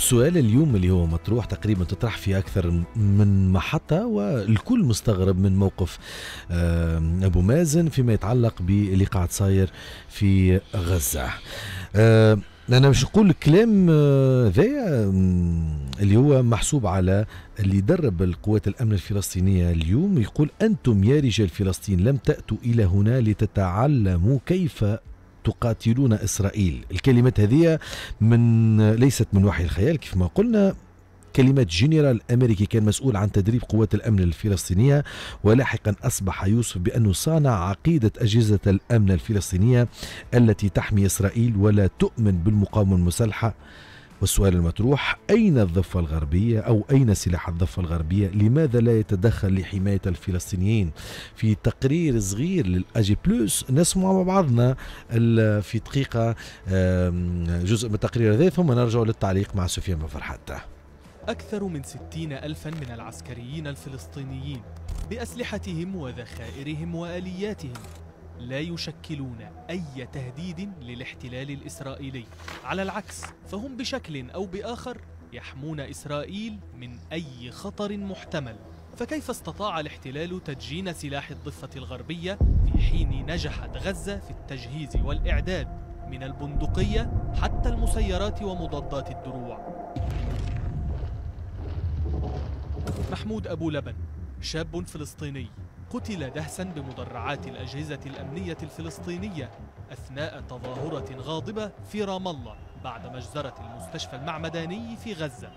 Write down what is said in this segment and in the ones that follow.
سؤال اليوم اللي هو مطروح تقريبا تطرح في اكثر من محطه والكل مستغرب من موقف آه، ابو مازن فيما يتعلق باللي قاعد صاير في غزه آه، انا مش نقول الكلام آه، ذايا اللي هو محسوب على اللي درب القوات الامن الفلسطينيه اليوم يقول انتم يا رجال فلسطين لم تاتوا الى هنا لتتعلموا كيف تقاتلون إسرائيل الكلمات هذه من ليست من وحي الخيال كيف ما قلنا كلمات جنرال أمريكي كان مسؤول عن تدريب قوات الأمن الفلسطينية ولاحقا أصبح يوسف بأنه صانع عقيدة أجهزة الأمن الفلسطينية التي تحمي إسرائيل ولا تؤمن بالمقاومة المسلحة والسؤال المطروح أين الضفة الغربية أو أين سلاح الضفة الغربية لماذا لا يتدخل لحماية الفلسطينيين في تقرير صغير للأجي بلوس نسمع مع بعضنا في دقيقة جزء من التقرير هذا ثم نرجع للتعليق مع سفيان بن فرحات أكثر من ستين ألفا من العسكريين الفلسطينيين بأسلحتهم وذخائرهم وآلياتهم لا يشكلون أي تهديد للاحتلال الإسرائيلي على العكس فهم بشكل أو بآخر يحمون إسرائيل من أي خطر محتمل فكيف استطاع الاحتلال تدجين سلاح الضفة الغربية في حين نجحت غزة في التجهيز والإعداد من البندقية حتى المسيرات ومضادات الدروع محمود أبو لبن شاب فلسطيني قتل دهسا بمدرعات الأجهزة الأمنية الفلسطينية أثناء تظاهرة غاضبة في رام الله بعد مجزرة المستشفى المعمداني في غزة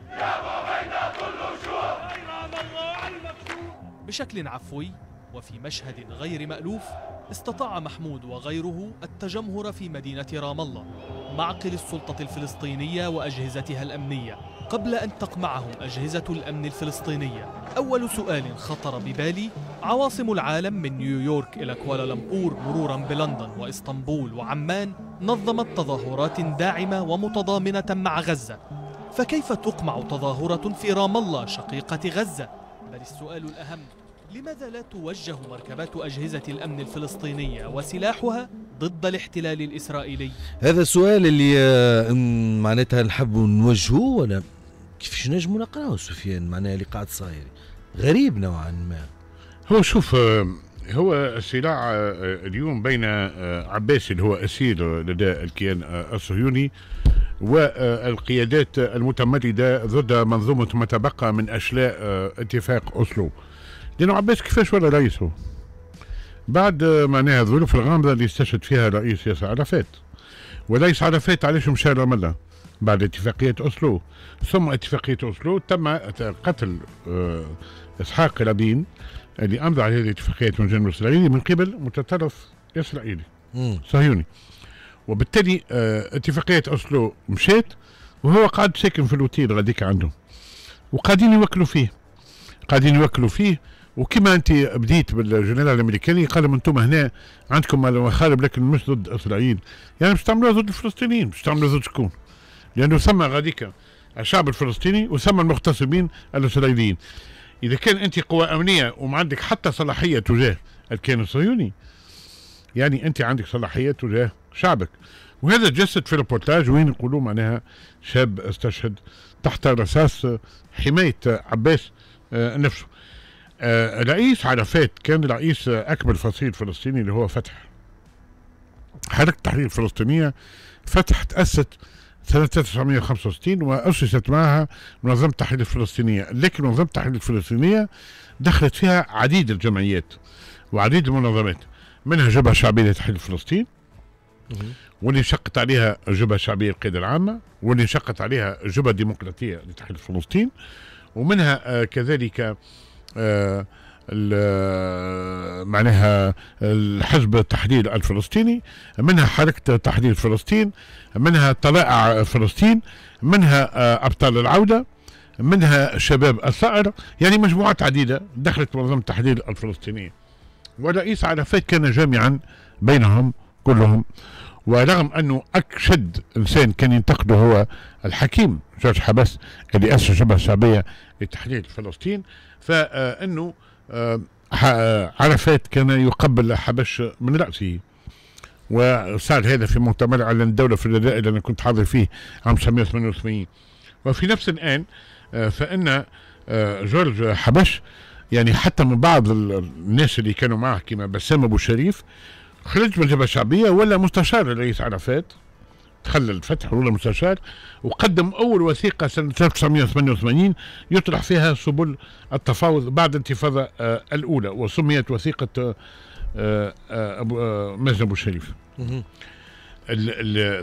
بشكل عفوي وفي مشهد غير مألوف استطاع محمود وغيره التجمهر في مدينة رام الله معقل السلطة الفلسطينية وأجهزتها الأمنية قبل أن تقمعهم أجهزة الأمن الفلسطينية أول سؤال خطر ببالي عواصم العالم من نيويورك إلى كوالالمبور مرورا بلندن وإسطنبول وعمان نظمت تظاهرات داعمة ومتضامنة مع غزة فكيف تقمع تظاهرة في رام الله شقيقة غزة؟ بل السؤال الأهم لماذا لا توجه مركبات أجهزة الأمن الفلسطينية وسلاحها ضد الاحتلال الإسرائيلي؟ هذا السؤال اللي آه، معناتها نحب نوجهه ولا كيفاش نجم نقراه سفيان معناها اللي قاعد صاير غريب نوعا ما هو شوف آه، هو الصراع آه، آه، اليوم بين عباس اللي هو اسير لدى الكيان الصهيوني والقيادات المتمرده ضد منظومه ما تبقى من اشلاء اتفاق اسلو لانه عباس كيفاش ولا رئيسه بعد معناها الظروف الغامضه اللي استشهد فيها رئيس ياسر عرفات وليس عرفات علاش مشى رمله بعد اتفاقيه اسلو ثم اتفاقيه اسلو تم قتل اسحاق رابين اللي امضى على هذه الاتفاقيات من الجانب الاسرائيلي من قبل متطرف اسرائيلي صهيوني وبالتالي آه، اتفاقيه اسلو مشات وهو قاعد ساكن في الاوتيل غاديك عندهم وقاعدين يوكلوا فيه قاعدين يوكلوا فيه وكما انت بديت بالجنرال الامريكاني قال لهم انتم هنا عندكم مخارب لكن مش ضد اسرائيل يعني مش تعملوها ضد الفلسطينيين مش تعملوها ضد شكون؟ لانه ثم غاديك الشعب الفلسطيني وثم المغتصبين الاسرائيليين إذا كان أنت قوى أمنية وما عندك حتى صلاحية تجاه الكيان الصهيوني يعني أنت عندك صلاحية تجاه شعبك وهذا تجسد في البورتاج وين يقولوا معناها شاب استشهد تحت رصاص حماية عباس آه، نفسه آه، رئيس عرفات كان رئيس أكبر فصيل فلسطيني اللي هو فتح حركة التحرير الفلسطينية فتح تأسست سنة 1965 وأسست معها منظمة التحرير الفلسطينية لكن منظمة التحرير الفلسطينية دخلت فيها عديد الجمعيات وعديد المنظمات منها جبهة شعبية لتحرير فلسطين واللي انشقت عليها الجبهة الشعبية القيادة العامة واللي انشقت عليها الجبهة الديمقراطية لتحرير فلسطين ومنها آه، كذلك آه، معناها الحزب التحرير الفلسطيني منها حركة تحرير فلسطين منها طلائع فلسطين منها آه، أبطال العودة منها شباب الثائر يعني مجموعات عديدة دخلت منظمة التحرير الفلسطينية ورئيس عرفات كان جامعا بينهم كلهم ورغم أنه أكشد إنسان كان ينتقده هو الحكيم جورج حبس اللي أسس الجبهة الشعبية لتحرير فلسطين فإنه عرفات كان يقبل حبش من رأسه وصار هذا في مؤتمر على الدولة في الجزائر اللي أنا كنت حاضر فيه عام 1988 وفي نفس الآن آه، فإن آه، جورج حبش يعني حتى من بعض الناس اللي كانوا معه كما بسام أبو شريف خرج من الجبهة الشعبية ولا مستشار لرئيس عرفات تخلى الفتح ولا المستشار وقدم أول وثيقة سنة 1988 يطرح فيها سبل التفاوض بعد الانتفاضة آه، الأولى وسميت وثيقة آه، آه، مازن أبو الشريف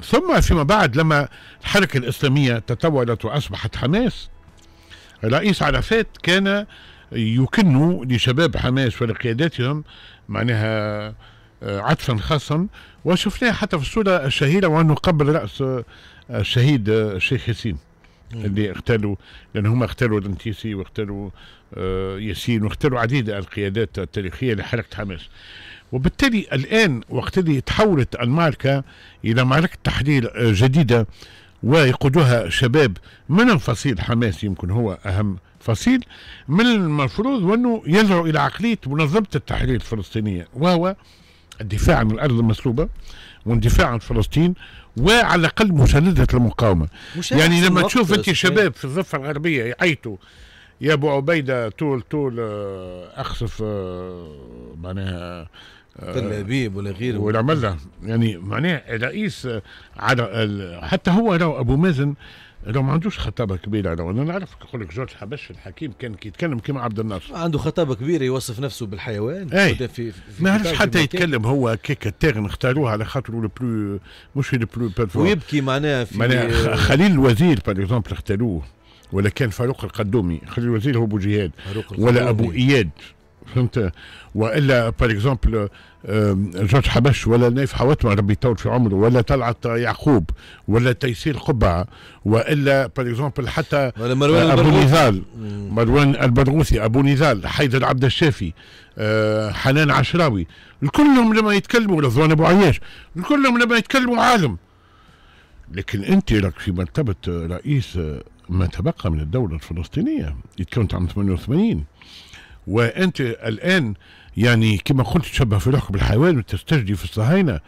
ثم فيما بعد لما الحركة الإسلامية تطورت وأصبحت حماس رئيس عرفات كان يكن لشباب حماس ولقياداتهم معناها آه، عطفا خاصا وشفناه حتى في الصورة الشهيرة وأنه قبل رأس الشهيد آه، الشيخ ياسين اللي اغتالوا لأن هم اغتالوا الانتيسي واغتالوا آه، ياسين واغتالوا عديد القيادات التاريخية لحركة حماس وبالتالي الآن وقت اللي تحولت المعركة إلى معركة تحرير جديدة ويقودها شباب من الفصيل حماس يمكن هو أهم فصيل من المفروض أنه يدعو إلى عقلية منظمة التحرير الفلسطينية وهو الدفاع عن الارض المسلوبه واندفاع عن فلسطين وعلى الاقل مسانده المقاومه يعني لما تشوف انت شباب في الضفه الغربيه يعيطوا يا ابو عبيده طول طول آه، اخسف آه، معناها آه، تل ابيب ولا غيره ولا ملا يعني معناه الرئيس حتى هو راهو ابو مازن لو ما عندوش خطابه كبيره لو انا نعرف يقول لك جورج حبش الحكيم كان كيتكلم كما عبد الناصر عنده خطابه كبيره يوصف نفسه بالحيوان اي في, في ما عرفش حتى يتكلم هو كيك تيرن اختاروه على لو بلو مش البلو ويبكي معناها في معناها خليل الوزير باغ اكزومبل اختاروه ولا كان فاروق القدومي خليل الوزير هو ابو جهاد ولا ابو اياد فهمت والا بار اكزومبل جورج حبش ولا نايف حواتم ربي يطول في عمره ولا طلعت يعقوب ولا تيسير قبعه والا بار اكزومبل حتى ولا مروان آه، ابو نزال مروان البرغوثي ابو نزال حيدر عبد الشافي آه، حنان عشراوي الكلهم لما يتكلموا رضوان ابو عياش الكلهم لما يتكلموا عالم لكن انت راك في مرتبه رئيس آه، ما تبقى من الدوله الفلسطينيه اللي عام 88 وانت الان يعني كما قلت تشبه في لحكم الحيوان وتستجدي في الصهاينه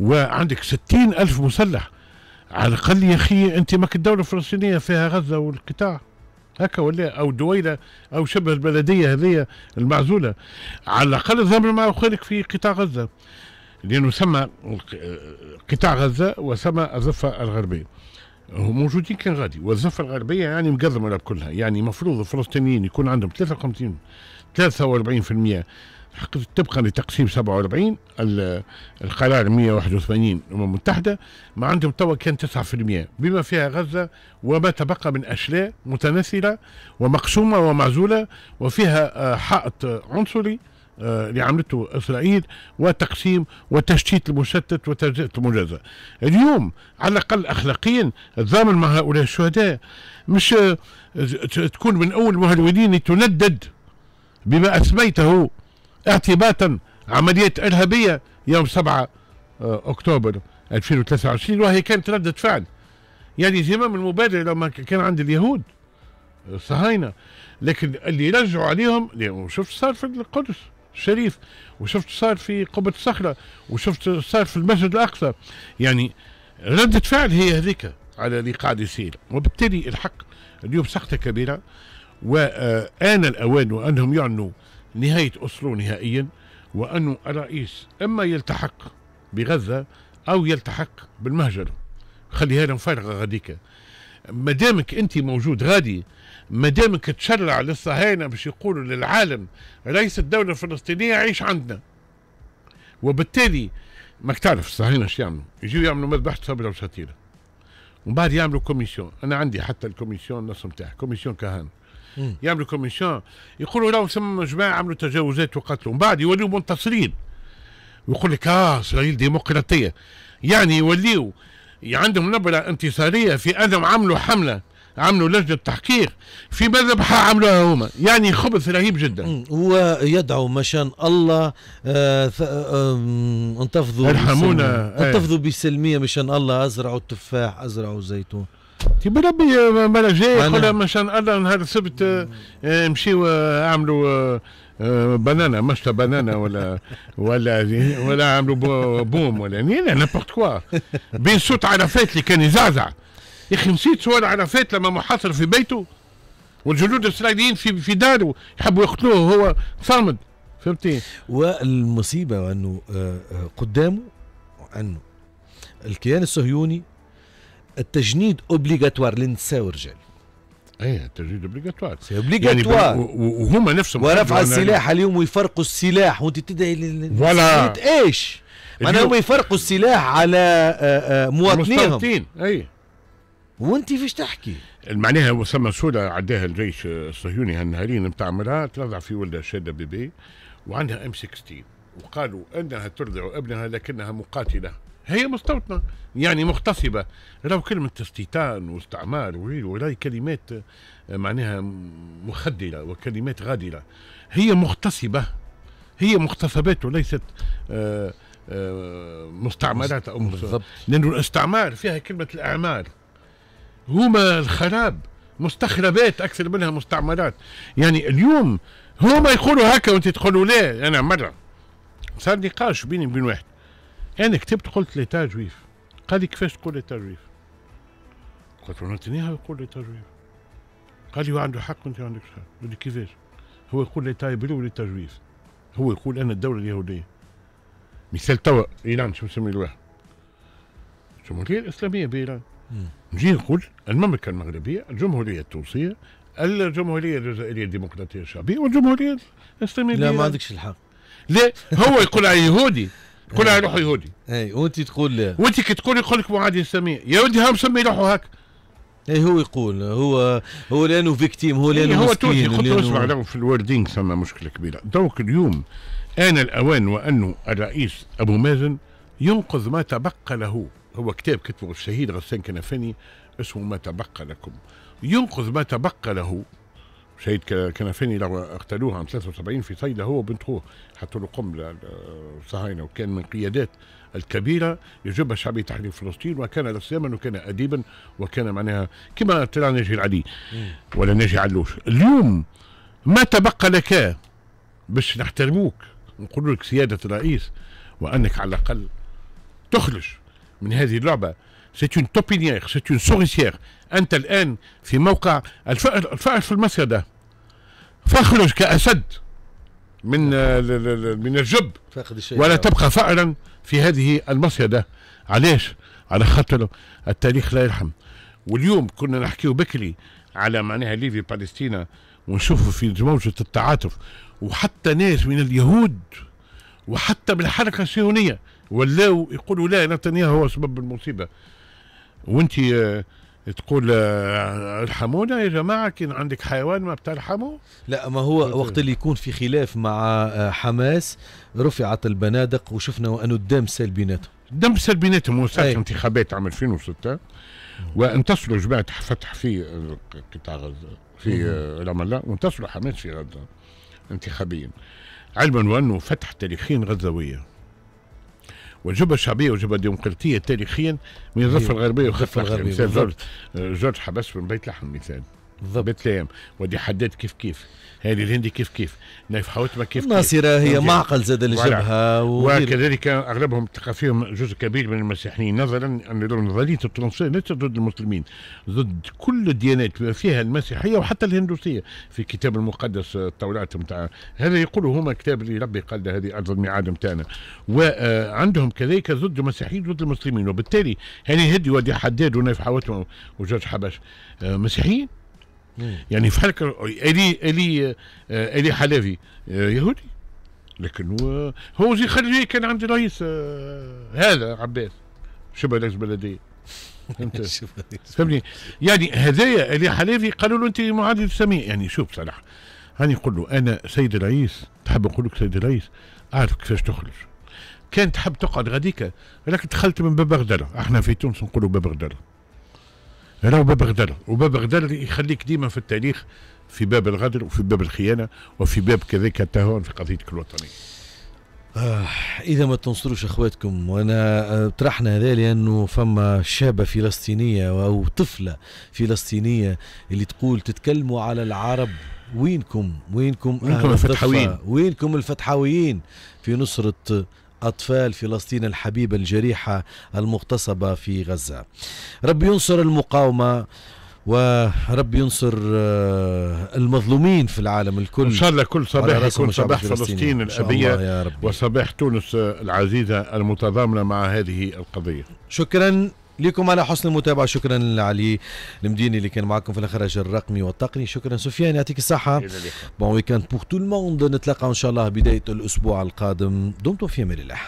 وعندك ستين الف مسلح على الاقل يا اخي انت ماك الدوله الفلسطينيه فيها غزه والقطاع هكا ولا او دويله او شبه البلديه هذه المعزوله على الاقل ضمن مع اخوانك في قطاع غزه لانه سمى قطاع غزه وسمى الضفه الغربيه هم موجودين كان غادي والضفه الغربيه يعني مقدمه بكلها يعني مفروض الفلسطينيين يكون عندهم 53 43% طبقا لتقسيم 47 القرار 181 الامم المتحده ما عندهم توا كان 9% بما فيها غزه وما تبقى من اشلاء متناثره ومقسومه ومعزوله وفيها آه، حائط عنصري آه، اللي عملته اسرائيل وتقسيم وتشتيت المشتت وتجزئه المجازة اليوم على الاقل اخلاقيا الضامن مع هؤلاء الشهداء مش آه، تكون من اول المهلولين تندد بما اسميته اعتباطا عمليات ارهابيه يوم 7 آه، اكتوبر 2023 وهي كانت رده فعل. يعني زمام المبادره لما كان عند اليهود الصهاينه لكن اللي رجعوا عليهم شفت صار في القدس الشريف وشفت صار في قبة الصخرة وشفت صار في المسجد الأقصى يعني ردة فعل هي هذيك على اللي قاعد يصير وبالتالي الحق اليوم سقطة كبيرة وآن الأوان وأنهم يعنوا نهاية أصله نهائيا وأن الرئيس إما يلتحق بغزة أو يلتحق بالمهجر خليها لهم فارغة غاديك ما دامك أنت موجود غادي ما دامك تشرع للصهاينه باش يقولوا للعالم رئيس الدوله الفلسطينيه عيش عندنا وبالتالي ماك تعرف الصهاينه اش يعملوا يجيو يعملوا مذبحة صبرة وشطيرة ومن بعد يعملوا كوميسيون انا عندي حتى الكوميسيون النص نتاعها كوميسيون كهان يعملوا كوميسيون يقولوا راهو ثم جماعه عملوا تجاوزات وقتلوا من بعد يوليو منتصرين ويقول لك اه اسرائيل ديمقراطيه يعني يوليو عندهم نبره انتصاريه في انهم عملوا حمله عملوا لجنه تحقيق في مذبحه عملوها هما يعني خبث رهيب جدا ويدعو ما شاء الله آه انتفضوا ارحمونا انتفضوا بسلميه ما إيه. شاء الله ازرعوا التفاح ازرعوا الزيتون تبي طيب، ربي مالا جاي يقول شاء الله نهار السبت آه، آه، مشيو آه، عملوا بنانا مشتا بنانا ولا ولا ولا عملوا بوم ولا نيلا نابورت كوا بين صوت عرفات اللي كان يزعزع يا اخي نسيت سؤال عرفات لما محاصر في بيته والجنود الاسرائيليين في في داره يحبوا يقتلوه هو صامد فهمتي والمصيبه انه آه، آه، قدامه انه الكيان الصهيوني التجنيد اوبليغاتوار للنساء والرجال ايه التجنيد اوبليغاتوار اوبليغاتوار يعني وهما نفسهم ورفع السلاح اليوم ويفرقوا السلاح وانت تدعي ولا ايش؟ معناها هم يفرقوا السلاح على آه، مواطنيهم اي وانت فيش تحكي معناها وسما سوله عداها الجيش الصهيوني هالنهارين نتاع مراه ترضع في ولدها شاده بيبي وعندها ام 16 وقالوا انها ترضع ابنها لكنها مقاتله هي مستوطنه يعني مغتصبه راهو كلمه استيطان واستعمار وهي كلمات معناها مخدره وكلمات غادره هي مغتصبه هي مغتصبات وليست آه، آه، مستعمرات او بالضبط لانه الاستعمار فيها كلمه الاعمار هما الخراب مستخربات اكثر منها مستعمرات يعني اليوم هما يقولوا هكا وانت تقولوا لا انا مره صار نقاش بيني وبين واحد انا كتبت قلت لي تاجويف قال لي كيفاش تقول لي تاجويف قلت له نتنياهو يقول لي تاجويف قال لي هو عنده حق وانت عندك حق قلت له كيفاش هو يقول لي يبري وليتا تاجويف هو يقول انا الدوله اليهوديه مثال توا ايران شو مسمي الواحد الجمهوريه الاسلاميه بايران نجي نقول المملكة المغربية الجمهورية التونسية الجمهورية الجزائرية الديمقراطية الشعبية والجمهورية الإسلامية لا ما عندكش الحق لا هو يقول على يهودي يقول على روحه يهودي اي وانت تقول لا وانت كي تقول يقول لك معادي اسلامية يا ودي هم سمي روحه هاك اي هو يقول هو هو لانه فيكتيم هو لانه إيه، هو تونسي قلت له اسمع في الوردين ثم مشكله كبيره دوك اليوم آن الأوان وأنه الرئيس أبو مازن ينقذ ما تبقى له هو كتاب كتبه الشهيد غسان كنفاني اسمه ما تبقى لكم ينقذ ما تبقى له شهيد كنفاني لو اغتالوه عام 73 في صيدا هو وبنت خوه حطوا له قنبله الصهاينه وكان من القيادات الكبيره للجبهه الشعبيه تحرير فلسطين وكان رساما وكان اديبا وكان معناها كما طلع ناجي العلي ولا ناجي علوش اليوم ما تبقى لك باش نحترموك نقول لك سياده الرئيس وانك على الاقل تخرج من هذه اللعبة سيت اون توبينيير سيت اون سوريسيير أنت الآن في موقع الفأر, الفأر في المسيدة فاخرج كأسد من نعم. من الجب ولا تبقى فأرا في هذه المصيدة علاش على خاطر التاريخ لا يرحم واليوم كنا نحكيو بكري على معناها ليفي بالستينا ونشوفوا في موجة التعاطف وحتى ناس من اليهود وحتى من الحركة الصهيونية ولاو يقولوا لا نتنياهو هو سبب المصيبه وانت آه، تقول ارحمونا آه، يا جماعه كان عندك حيوان ما بترحمه لا ما هو وقت اللي يكون في خلاف مع آه، حماس رفعت البنادق وشفنا وانه الدم سال بيناتهم الدم سال بيناتهم وصلت انتخابات عام 2006 وانتصروا جماعه فتح في قطاع غزه في رام الله وانتصروا حماس في غزه انتخابيا علما وانه فتح تاريخيا غزاويه والجبهه الشعبيه والجبهه الديمقراطيه تاريخيا من الضفه أيوة. الغربيه والضفه الغربيه جورج حبس من بيت لحم مثال بالضبط بالتام ودي حدد كيف كيف هذه الهندي كيف كيف نايف حوتمه كيف ناصره هي نعم. معقل زاد الجبهة وكذلك اغلبهم تلقى فيهم جزء كبير من المسيحيين نظرا أن نظريه الترونسية ليست ضد المسلمين ضد كل الديانات فيها المسيحيه وحتى الهندوسيه في كتاب المقدس آه، التوراه نتاع هذا يقولوا هما كتاب اللي ربي قال هذه ارض الميعاد نتاعنا وعندهم آه، كذلك ضد المسيحيين ضد المسلمين وبالتالي هاني هدي ودي حداد ونايف حوتمه وجورج حبش آه، مسيحيين يعني في حالك الي الي الي حلافي آه، يهودي لكن هو هو زي خليجي كان عند رئيس آه، هذا عباس شبه رئيس بلديه فهمت فهمني يعني هذايا الي حلافي قالوا له انت معادي سميع يعني شوف صلاح هاني نقول له انا سيد الرئيس تحب نقول لك سيد الرئيس اعرف كيفاش تخرج كان تحب تقعد غاديكا لكن دخلت من باب غدره احنا في تونس نقولوا باب غدره راهو باب غدر وباب غدر يخليك ديما في التاريخ في باب الغدر وفي باب الخيانه وفي باب كذلك التهاون في قضيتك الوطنيه آه اذا ما تنصروش اخواتكم وانا آه، طرحنا هذا لانه فما شابه فلسطينيه او طفله فلسطينيه اللي تقول تتكلموا على العرب وينكم وينكم وينكم الفتحاويين وينكم الفتحاويين في نصره أطفال فلسطين الحبيبة الجريحة المغتصبة في غزة رب ينصر المقاومة ورب ينصر آه، المظلومين في العالم الكل ان شاء الله كل صباح يكون صباح فلسطين الابيه وصباح تونس العزيزه المتضامنه مع هذه القضيه شكرا لكم على حسن المتابعة شكرا لعلي المديني اللي كان معكم في الخرج الرقمي والتقني شكرا سفيان يعطيك الصحة بون ويكاند بوغ تو الموند نتلاقاو إن شاء الله بداية الأسبوع القادم دمتم في أمان الله